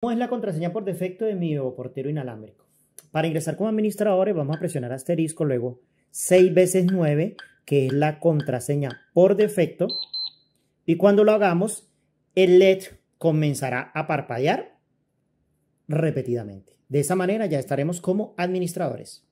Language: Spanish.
¿Cómo es la contraseña por defecto de mi portero inalámbrico? Para ingresar como administradores eh, vamos a presionar asterisco, luego 6 veces 9, que es la contraseña por defecto. Y cuando lo hagamos, el LED comenzará a parpadear repetidamente. De esa manera ya estaremos como administradores.